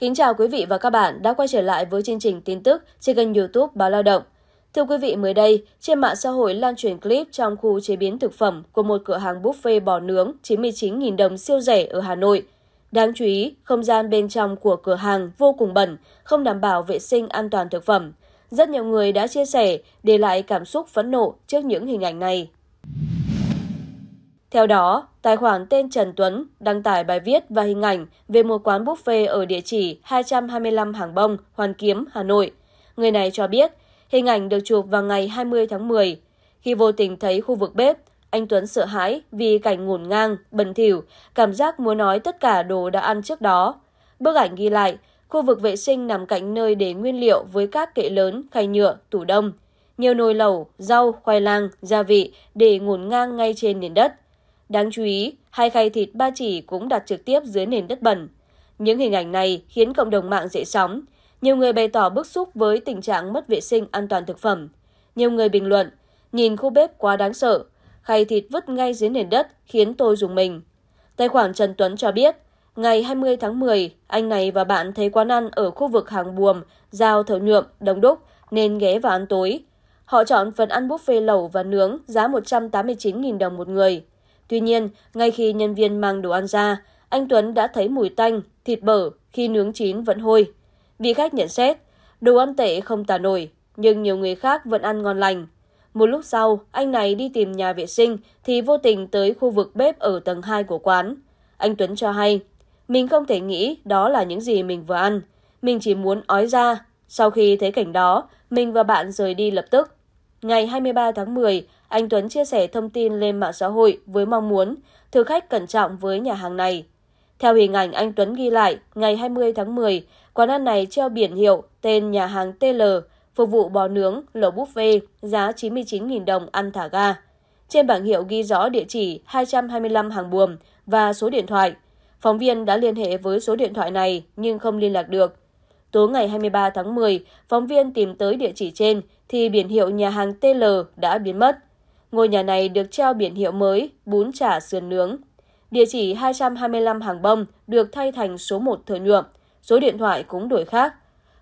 Kính chào quý vị và các bạn đã quay trở lại với chương trình tin tức trên kênh youtube Báo Lao Động. Thưa quý vị, mới đây, trên mạng xã hội lan truyền clip trong khu chế biến thực phẩm của một cửa hàng buffet bò nướng 99.000 đồng siêu rẻ ở Hà Nội. Đáng chú ý, không gian bên trong của cửa hàng vô cùng bẩn, không đảm bảo vệ sinh an toàn thực phẩm. Rất nhiều người đã chia sẻ, để lại cảm xúc phẫn nộ trước những hình ảnh này. Theo đó, tài khoản tên Trần Tuấn đăng tải bài viết và hình ảnh về một quán buffet ở địa chỉ 225 Hàng Bông, Hoàn Kiếm, Hà Nội. Người này cho biết, hình ảnh được chụp vào ngày 20 tháng 10. Khi vô tình thấy khu vực bếp, anh Tuấn sợ hãi vì cảnh ngổn ngang, bẩn thỉu, cảm giác muốn nói tất cả đồ đã ăn trước đó. Bức ảnh ghi lại, khu vực vệ sinh nằm cạnh nơi để nguyên liệu với các kệ lớn, khay nhựa, tủ đông. Nhiều nồi lẩu, rau, khoai lang, gia vị để ngổn ngang ngay trên nền đất. Đáng chú ý, hai khay thịt ba chỉ cũng đặt trực tiếp dưới nền đất bẩn. Những hình ảnh này khiến cộng đồng mạng dậy sóng. Nhiều người bày tỏ bức xúc với tình trạng mất vệ sinh an toàn thực phẩm. Nhiều người bình luận, nhìn khu bếp quá đáng sợ, khay thịt vứt ngay dưới nền đất khiến tôi dùng mình. Tài khoản Trần Tuấn cho biết, ngày 20 tháng 10, anh này và bạn thấy quán ăn ở khu vực hàng buồm, giao thầu nhuộm, đông đúc nên ghé vào ăn tối. Họ chọn phần ăn buffet lẩu và nướng giá 189.000 đồng một người. Tuy nhiên, ngay khi nhân viên mang đồ ăn ra, anh Tuấn đã thấy mùi tanh, thịt bở khi nướng chín vẫn hôi. Vị khách nhận xét, đồ ăn tệ không tả nổi, nhưng nhiều người khác vẫn ăn ngon lành. Một lúc sau, anh này đi tìm nhà vệ sinh thì vô tình tới khu vực bếp ở tầng 2 của quán. Anh Tuấn cho hay, mình không thể nghĩ đó là những gì mình vừa ăn. Mình chỉ muốn ói ra. Sau khi thấy cảnh đó, mình và bạn rời đi lập tức. Ngày 23 tháng 10, anh Tuấn chia sẻ thông tin lên mạng xã hội với mong muốn thực khách cẩn trọng với nhà hàng này. Theo hình ảnh anh Tuấn ghi lại, ngày 20 tháng 10, quán ăn này treo biển hiệu tên nhà hàng TL, phục vụ bò nướng, lẩu buffet, giá 99.000 đồng ăn thả ga. Trên bảng hiệu ghi rõ địa chỉ 225 hàng buồm và số điện thoại. Phóng viên đã liên hệ với số điện thoại này nhưng không liên lạc được. Tối ngày 23 tháng 10, phóng viên tìm tới địa chỉ trên thì biển hiệu nhà hàng TL đã biến mất. Ngôi nhà này được treo biển hiệu mới Bún chả sườn nướng. Địa chỉ 225 Hàng Bông được thay thành số 1 Thừa nhuộm, số điện thoại cũng đổi khác.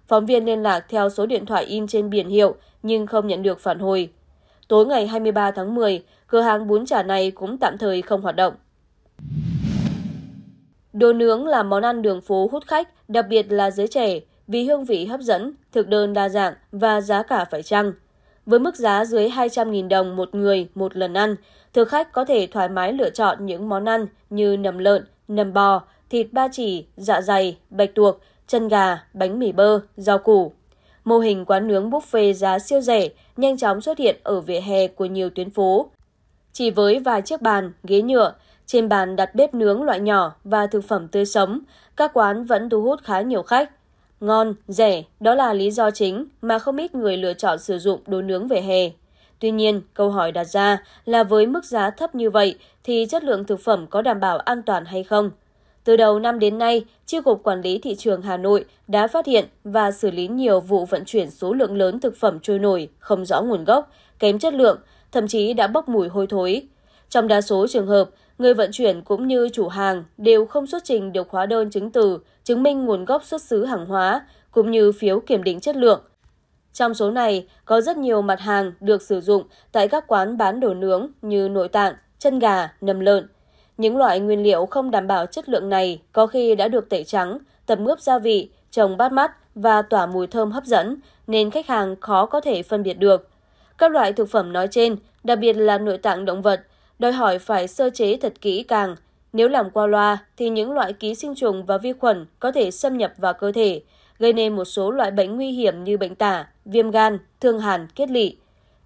Phóng viên liên lạc theo số điện thoại in trên biển hiệu nhưng không nhận được phản hồi. Tối ngày 23 tháng 10, cửa hàng bún chả này cũng tạm thời không hoạt động. Đồ nướng là món ăn đường phố hút khách, đặc biệt là giới trẻ, vì hương vị hấp dẫn, thực đơn đa dạng và giá cả phải chăng với mức giá dưới 200.000 đồng một người một lần ăn. Thực khách có thể thoải mái lựa chọn những món ăn như nầm lợn, nầm bò, thịt ba chỉ, dạ dày, bạch tuộc, chân gà, bánh mì bơ, rau củ. Mô hình quán nướng buffet giá siêu rẻ nhanh chóng xuất hiện ở vỉa hè của nhiều tuyến phố. Chỉ với vài chiếc bàn, ghế nhựa, trên bàn đặt bếp nướng loại nhỏ và thực phẩm tươi sống, các quán vẫn thu hút khá nhiều khách. Ngon, rẻ, đó là lý do chính mà không ít người lựa chọn sử dụng đồ nướng về hè. Tuy nhiên, câu hỏi đặt ra là với mức giá thấp như vậy thì chất lượng thực phẩm có đảm bảo an toàn hay không? Từ đầu năm đến nay, Chi cục Quản lý Thị trường Hà Nội đã phát hiện và xử lý nhiều vụ vận chuyển số lượng lớn thực phẩm trôi nổi, không rõ nguồn gốc, kém chất lượng, thậm chí đã bốc mùi hôi thối. Trong đa số trường hợp, người vận chuyển cũng như chủ hàng đều không xuất trình được hóa đơn chứng từ chứng minh nguồn gốc xuất xứ hàng hóa cũng như phiếu kiểm định chất lượng. Trong số này, có rất nhiều mặt hàng được sử dụng tại các quán bán đồ nướng như nội tạng, chân gà, nầm lợn. Những loại nguyên liệu không đảm bảo chất lượng này có khi đã được tẩy trắng, tập ướp gia vị, trồng bát mắt và tỏa mùi thơm hấp dẫn, nên khách hàng khó có thể phân biệt được. Các loại thực phẩm nói trên, đặc biệt là nội tạng động vật, đòi hỏi phải sơ chế thật kỹ càng. Nếu làm qua loa thì những loại ký sinh trùng và vi khuẩn có thể xâm nhập vào cơ thể, gây nên một số loại bệnh nguy hiểm như bệnh tả, viêm gan, thương hàn, kết lị.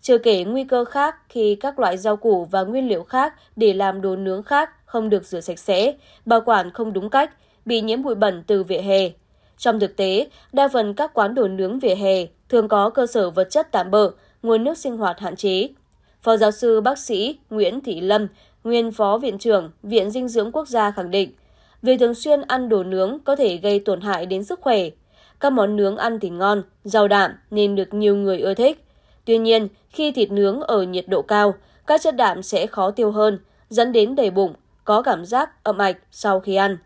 Chưa kể nguy cơ khác khi các loại rau củ và nguyên liệu khác để làm đồ nướng khác không được rửa sạch sẽ, bảo quản không đúng cách, bị nhiễm bụi bẩn từ vỉa hè. Trong thực tế, đa phần các quán đồ nướng vỉa hè thường có cơ sở vật chất tạm bỡ, nguồn nước sinh hoạt hạn chế, Phó giáo sư bác sĩ Nguyễn Thị Lâm, nguyên phó viện trưởng Viện Dinh dưỡng Quốc gia khẳng định, việc thường xuyên ăn đồ nướng có thể gây tổn hại đến sức khỏe. Các món nướng ăn thì ngon, giàu đạm nên được nhiều người ưa thích. Tuy nhiên, khi thịt nướng ở nhiệt độ cao, các chất đạm sẽ khó tiêu hơn, dẫn đến đầy bụng, có cảm giác ậm ạch sau khi ăn.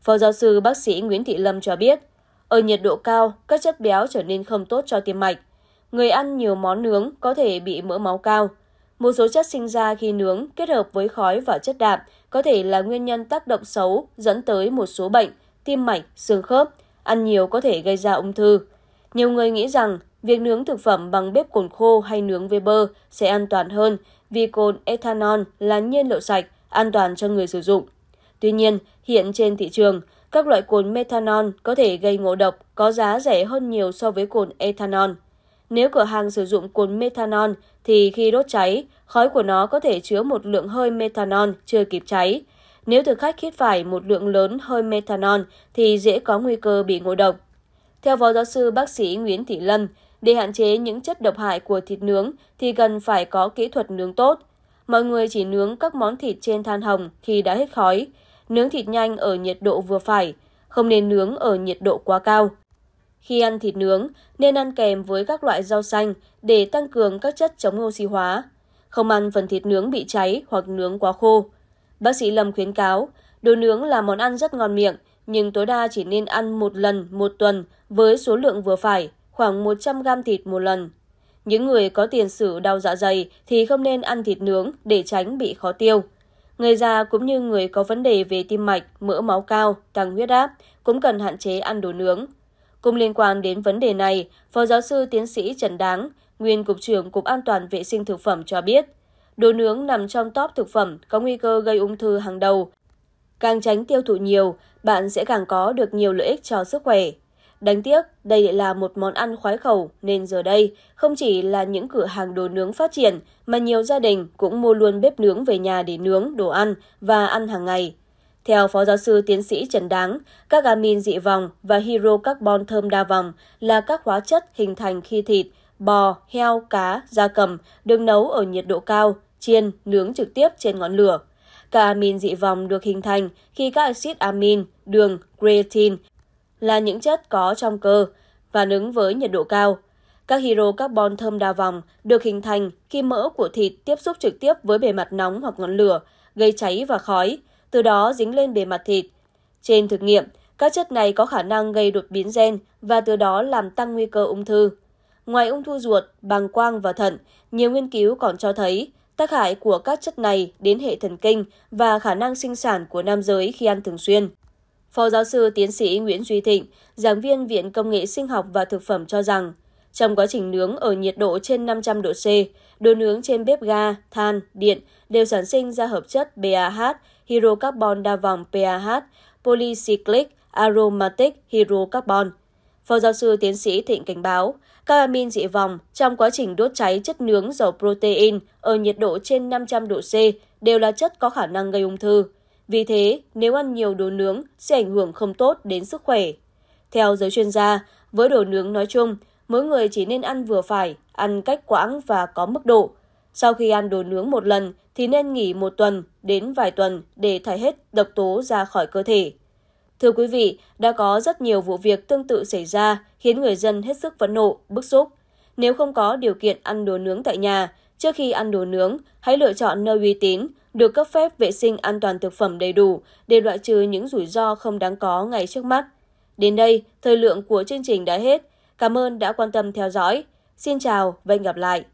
Phó giáo sư bác sĩ Nguyễn Thị Lâm cho biết, ở nhiệt độ cao, các chất béo trở nên không tốt cho tim mạch. Người ăn nhiều món nướng có thể bị mỡ máu cao, một số chất sinh ra khi nướng kết hợp với khói và chất đạm có thể là nguyên nhân tác động xấu dẫn tới một số bệnh, tim mạch, xương khớp. Ăn nhiều có thể gây ra ung thư. Nhiều người nghĩ rằng việc nướng thực phẩm bằng bếp cồn khô hay nướng với bơ sẽ an toàn hơn vì cồn ethanol là nhiên liệu sạch, an toàn cho người sử dụng. Tuy nhiên, hiện trên thị trường, các loại cồn methanol có thể gây ngộ độc có giá rẻ hơn nhiều so với cồn ethanol. Nếu cửa hàng sử dụng cồn methanol thì khi đốt cháy, khói của nó có thể chứa một lượng hơi methanol chưa kịp cháy. Nếu thực khách hít phải một lượng lớn hơi methanol thì dễ có nguy cơ bị ngộ độc. Theo Phó Giáo sư Bác sĩ Nguyễn Thị Lâm, để hạn chế những chất độc hại của thịt nướng thì cần phải có kỹ thuật nướng tốt. Mọi người chỉ nướng các món thịt trên than hồng khi đã hết khói, nướng thịt nhanh ở nhiệt độ vừa phải, không nên nướng ở nhiệt độ quá cao. Khi ăn thịt nướng, nên ăn kèm với các loại rau xanh để tăng cường các chất chống oxy hóa. Không ăn phần thịt nướng bị cháy hoặc nướng quá khô. Bác sĩ Lâm khuyến cáo, đồ nướng là món ăn rất ngon miệng, nhưng tối đa chỉ nên ăn một lần một tuần với số lượng vừa phải, khoảng 100 gram thịt một lần. Những người có tiền sử đau dạ dày thì không nên ăn thịt nướng để tránh bị khó tiêu. Người già cũng như người có vấn đề về tim mạch, mỡ máu cao, tăng huyết áp cũng cần hạn chế ăn đồ nướng cùng liên quan đến vấn đề này, Phó giáo sư tiến sĩ Trần Đáng, nguyên Cục trưởng Cục An toàn Vệ sinh Thực phẩm cho biết, đồ nướng nằm trong top thực phẩm có nguy cơ gây ung thư hàng đầu. Càng tránh tiêu thụ nhiều, bạn sẽ càng có được nhiều lợi ích cho sức khỏe. Đáng tiếc, đây lại là một món ăn khoái khẩu nên giờ đây không chỉ là những cửa hàng đồ nướng phát triển mà nhiều gia đình cũng mua luôn bếp nướng về nhà để nướng đồ ăn và ăn hàng ngày. Theo Phó Giáo sư Tiến sĩ Trần Đáng, các amin dị vòng và hydrocarbon thơm đa vòng là các hóa chất hình thành khi thịt, bò, heo, cá, da cầm được nấu ở nhiệt độ cao, chiên, nướng trực tiếp trên ngọn lửa. Các amin dị vòng được hình thành khi các axit amin, đường, creatine là những chất có trong cơ và ứng với nhiệt độ cao. Các hydrocarbon thơm đa vòng được hình thành khi mỡ của thịt tiếp xúc trực tiếp với bề mặt nóng hoặc ngọn lửa, gây cháy và khói từ đó dính lên bề mặt thịt. Trên thực nghiệm, các chất này có khả năng gây đột biến gen và từ đó làm tăng nguy cơ ung thư. Ngoài ung thư ruột, bàng quang và thận, nhiều nghiên cứu còn cho thấy tác hại của các chất này đến hệ thần kinh và khả năng sinh sản của nam giới khi ăn thường xuyên. Phó giáo sư tiến sĩ Nguyễn Duy Thịnh, giảng viên Viện Công nghệ Sinh học và Thực phẩm cho rằng, trong quá trình nướng ở nhiệt độ trên 500 độ C, đồ nướng trên bếp ga, than, điện đều sản sinh ra hợp chất PAH, hydrocarbon đa vòng PAH, polycyclic aromatic hydrocarbon. Phó giáo sư tiến sĩ Thịnh cảnh báo, các amin dị vòng trong quá trình đốt cháy chất nướng dầu protein ở nhiệt độ trên 500 độ C đều là chất có khả năng gây ung thư. Vì thế, nếu ăn nhiều đồ nướng sẽ ảnh hưởng không tốt đến sức khỏe. Theo giới chuyên gia, với đồ nướng nói chung, mỗi người chỉ nên ăn vừa phải, ăn cách quãng và có mức độ. Sau khi ăn đồ nướng một lần thì nên nghỉ một tuần đến vài tuần để thải hết độc tố ra khỏi cơ thể. Thưa quý vị, đã có rất nhiều vụ việc tương tự xảy ra khiến người dân hết sức phẫn nộ, bức xúc. Nếu không có điều kiện ăn đồ nướng tại nhà, trước khi ăn đồ nướng, hãy lựa chọn nơi uy tín, được cấp phép vệ sinh an toàn thực phẩm đầy đủ để loại trừ những rủi ro không đáng có ngay trước mắt. Đến đây, thời lượng của chương trình đã hết. Cảm ơn đã quan tâm theo dõi. Xin chào và hẹn gặp lại.